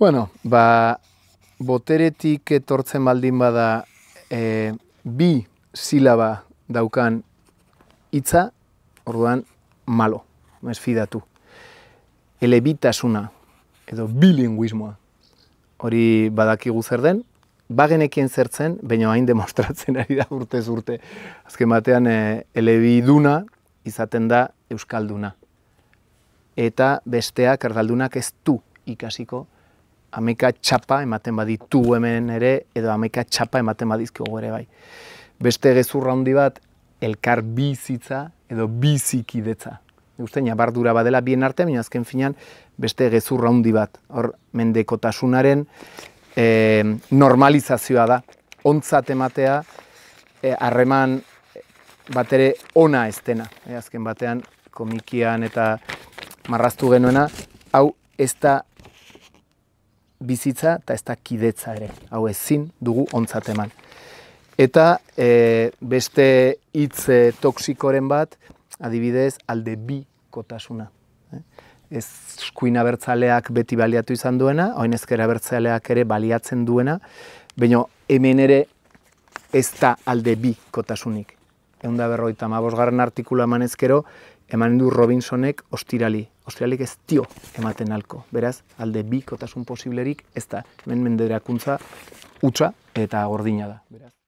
Bueno, ba, boteretik etortzen baldin bada e, bi silaba daukan hitza orduan malo, no ez fidatu. Elebitasuna, edo bilinguismoa, hori badakigu zer den, bagenekien zertzen, baina hain demostratzen ari da urtez urte. Azken batean, e, elebiduna izaten da Euskalduna. Eta besteak, erdaldunak ez du ikasiko, ameka txapa ematen baditu hemen ere, edo ameka txapa ematen badizkio gore bai. Beste gezurra handi bat, elkar bizitza edo biziki bizikidetza. ja, bardura badela bien arte, baina azken finean, beste gezurra handi bat. Hor, mendekotasunaren, e, normalizazioa da, ontzat ematea, eh, harreman eh, batere ona ez dena. Eh, azken batean, komikian eta marraztu genuena, hau ez da bizitza eta ez da kidetza ere, hau ezin dugu ontzat eman. Eta beste hitz toksikoren bat, adibidez, alde bi kotasuna ez eskuin abertzaleak beti baliatu izan duena, hain ezkera abertzaleak ere baliatzen duena, baina hemen ere ez da alde bi kotasunik. Eunda da berroita, ma artikula eman ezkero, eman du Robinsonek ostirali. Ostiralik ez tio ematen alko. Beraz, alde bi kotasun posiblerik ez da. Hemen menderakuntza utza eta gordina da. Beraz.